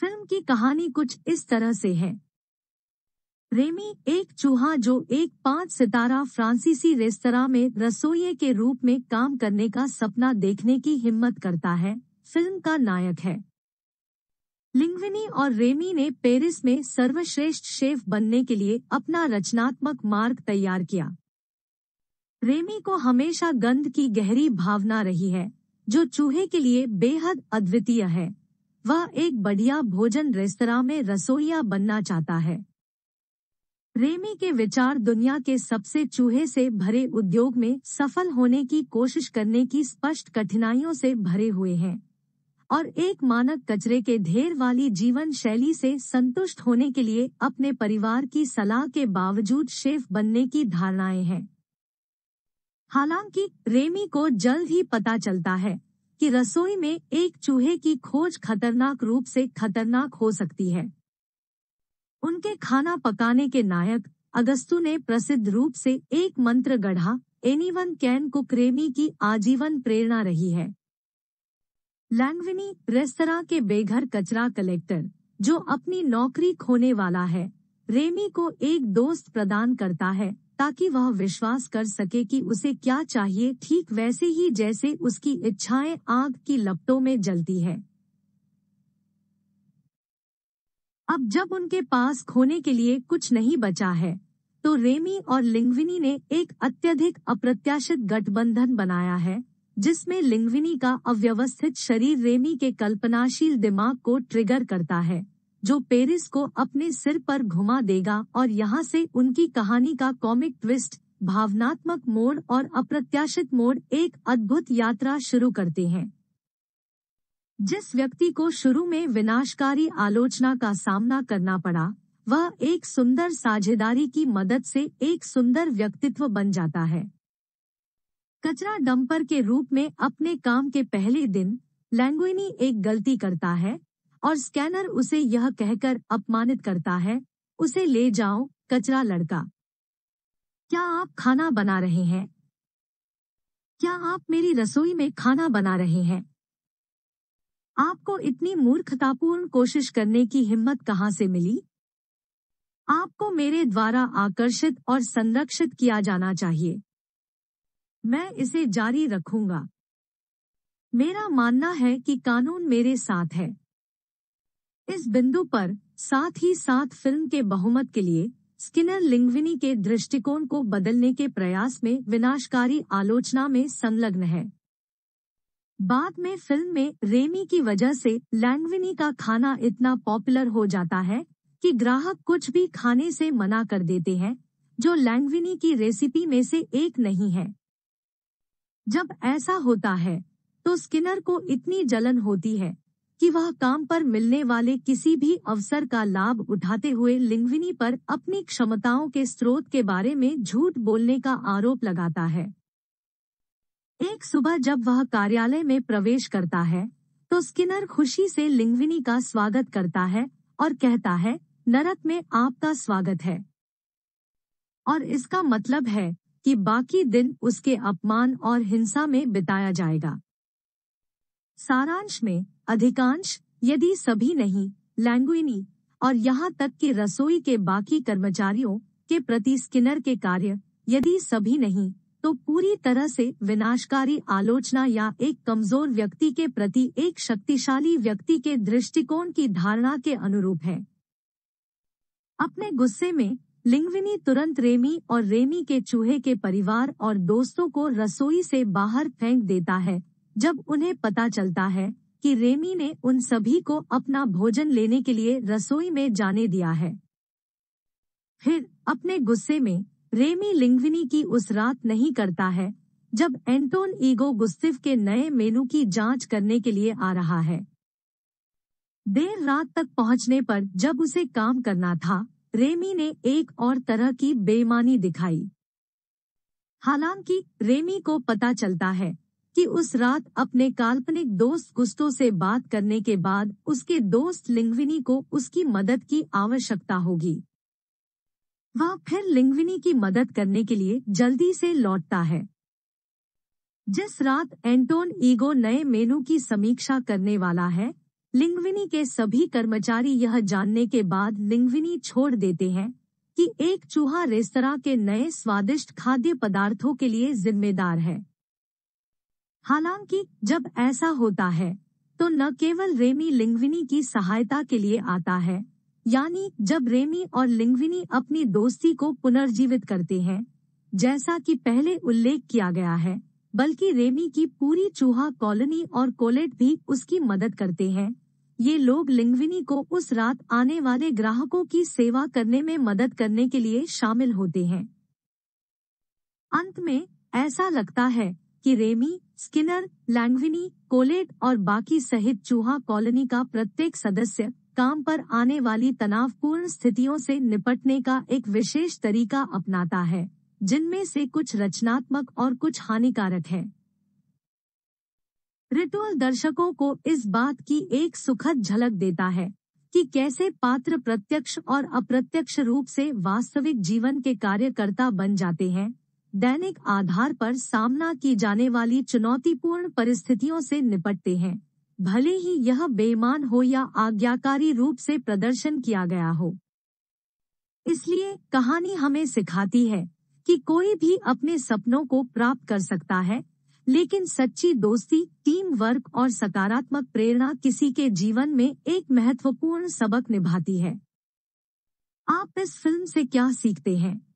film की कहानी कुछ इस तरह से है रेमी एक चूहा जो एक पांच सितारा फ्रांसीसी रेस्तरा में रसोई के रूप में काम करने का सपना देखने की हिम्मत करता है फिल्म का नायक है लिंगविनी और रेमी ने पेरिस में सर्वश्रेष्ठ शेफ बनने के लिए अपना रचनात्मक मार्ग तैयार किया रेमी को हमेशा गंध की गहरी भावना रही है जो चूहे के लिए बेहद अद्वितीय है वह एक बढ़िया भोजन रेस्तरा में रसोईया बनना चाहता है रेमी के विचार दुनिया के सबसे चूहे से भरे उद्योग में सफल होने की कोशिश करने की स्पष्ट कठिनाइयों से भरे हुए हैं और एक मानक कचरे के ढेर वाली जीवन शैली से संतुष्ट होने के लिए अपने परिवार की सलाह के बावजूद शेफ बनने की धारणाएं हैं हालांकि रेमी को जल्द ही पता चलता है कि रसोई में एक चूहे की खोज खतरनाक रूप से खतरनाक हो सकती है उनके खाना पकाने के नायक अगस्तु ने प्रसिद्ध रूप से एक मंत्र गढ़ा एनीवन कैन को क्रेमी की आजीवन प्रेरणा रही है लैंगविनी रेस्तरा के बेघर कचरा कलेक्टर जो अपनी नौकरी खोने वाला है रेमी को एक दोस्त प्रदान करता है ताकि वह विश्वास कर सके कि उसे क्या चाहिए ठीक वैसे ही जैसे उसकी इच्छाएं आग की लपटों में जलती है अब जब उनके पास खोने के लिए कुछ नहीं बचा है तो रेमी और लिंगविनी ने एक अत्यधिक अप्रत्याशित गठबंधन बनाया है जिसमें लिंगविनी का अव्यवस्थित शरीर रेमी के कल्पनाशील दिमाग को ट्रिगर करता है जो पेरिस को अपने सिर पर घुमा देगा और यहाँ से उनकी कहानी का कॉमिक ट्विस्ट भावनात्मक मोड़ और अप्रत्याशित मोड़ एक अद्भुत यात्रा शुरू करते हैं जिस व्यक्ति को शुरू में विनाशकारी आलोचना का सामना करना पड़ा वह एक सुंदर साझेदारी की मदद से एक सुंदर व्यक्तित्व बन जाता है कचरा डंपर के रूप में अपने काम के पहले दिन लैंग्विनी एक गलती करता है और स्कैनर उसे यह कहकर अपमानित करता है उसे ले जाओ कचरा लड़का क्या आप खाना बना रहे हैं क्या आप मेरी रसोई में खाना बना रहे हैं आपको इतनी मूर्खतापूर्ण कोशिश करने की हिम्मत कहाँ से मिली आपको मेरे द्वारा आकर्षित और संरक्षित किया जाना चाहिए मैं इसे जारी रखूंगा मेरा मानना है कि कानून मेरे साथ है इस बिंदु पर साथ ही साथ फिल्म के बहुमत के लिए स्किनर लिंग्विनी के दृष्टिकोण को बदलने के प्रयास में विनाशकारी आलोचना में संलग्न है बाद में फिल्म में रेमी की वजह से लैंगविनी का खाना इतना पॉपुलर हो जाता है कि ग्राहक कुछ भी खाने से मना कर देते हैं जो लैंगविनी की रेसिपी में से एक नहीं है जब ऐसा होता है तो स्किनर को इतनी जलन होती है कि वह काम पर मिलने वाले किसी भी अवसर का लाभ उठाते हुए लिंगविनी पर अपनी क्षमताओं के स्रोत के बारे में झूठ बोलने का आरोप लगाता है एक सुबह जब वह कार्यालय में प्रवेश करता है तो स्किनर खुशी से लिंगविनी का स्वागत करता है और कहता है नरक में आपका स्वागत है और इसका मतलब है कि बाकी दिन उसके अपमान और हिंसा में बिताया जाएगा सारांश में अधिकांश यदि सभी नहीं लैंग्विनी और यहाँ तक कि रसोई के बाकी कर्मचारियों के प्रति स्किनर के कार्य यदि सभी नहीं तो पूरी तरह से विनाशकारी आलोचना या एक कमजोर व्यक्ति के प्रति एक शक्तिशाली व्यक्ति के दृष्टिकोण की धारणा के अनुरूप है अपने गुस्से में लिंगविनी तुरंत रेमी और रेमी के चूहे के परिवार और दोस्तों को रसोई से बाहर फेंक देता है जब उन्हें पता चलता है कि रेमी ने उन सभी को अपना भोजन लेने के लिए रसोई में जाने दिया है फिर अपने गुस्से में रेमी लिंगविनी की उस रात नहीं करता है जब एंटोन ईगो गुस्तिव के नए मेनू की जांच करने के लिए आ रहा है देर रात तक पहुंचने पर जब उसे काम करना था रेमी ने एक और तरह की बेईमानी दिखाई हालांकि रेमी को पता चलता है कि उस रात अपने काल्पनिक दोस्त गुस्तों से बात करने के बाद उसके दोस्त लिंग्विनी को उसकी मदद की आवश्यकता होगी वह फिर लिंगविनी की मदद करने के लिए जल्दी से लौटता है जिस रात एंटोन ईगो नए मेनू की समीक्षा करने वाला है लिंग्विनी के सभी कर्मचारी यह जानने के बाद लिंग्विनी छोड़ देते हैं कि एक चूहा रेस्तरा के नए स्वादिष्ट खाद्य पदार्थों के लिए जिम्मेदार है हालांकि जब ऐसा होता है तो न केवल रेमी लिंगविनी की सहायता के लिए आता है यानी जब रेमी और लिंग्विनी अपनी दोस्ती को पुनर्जीवित करते हैं जैसा कि पहले उल्लेख किया गया है बल्कि रेमी की पूरी चूहा कॉलोनी और कोलेट भी उसकी मदद करते हैं ये लोग लिंगविनी को उस रात आने वाले ग्राहकों की सेवा करने में मदद करने के लिए शामिल होते हैं अंत में ऐसा लगता है कि रेमी स्किनर लैंगविनी कोलेट और बाकी सहित चूहा कॉलोनी का प्रत्येक सदस्य काम पर आने वाली तनावपूर्ण स्थितियों से निपटने का एक विशेष तरीका अपनाता है जिनमें से कुछ रचनात्मक और कुछ हानिकारक है रिटोल दर्शकों को इस बात की एक सुखद झलक देता है कि कैसे पात्र प्रत्यक्ष और अप्रत्यक्ष रूप से वास्तविक जीवन के कार्यकर्ता बन जाते हैं दैनिक आधार पर सामना की जाने वाली चुनौतीपूर्ण परिस्थितियों से निपटते हैं भले ही यह बेईमान हो या आज्ञाकारी रूप से प्रदर्शन किया गया हो इसलिए कहानी हमें सिखाती है कि कोई भी अपने सपनों को प्राप्त कर सकता है लेकिन सच्ची दोस्ती टीम वर्क और सकारात्मक प्रेरणा किसी के जीवन में एक महत्वपूर्ण सबक निभाती है आप इस फिल्म से क्या सीखते हैं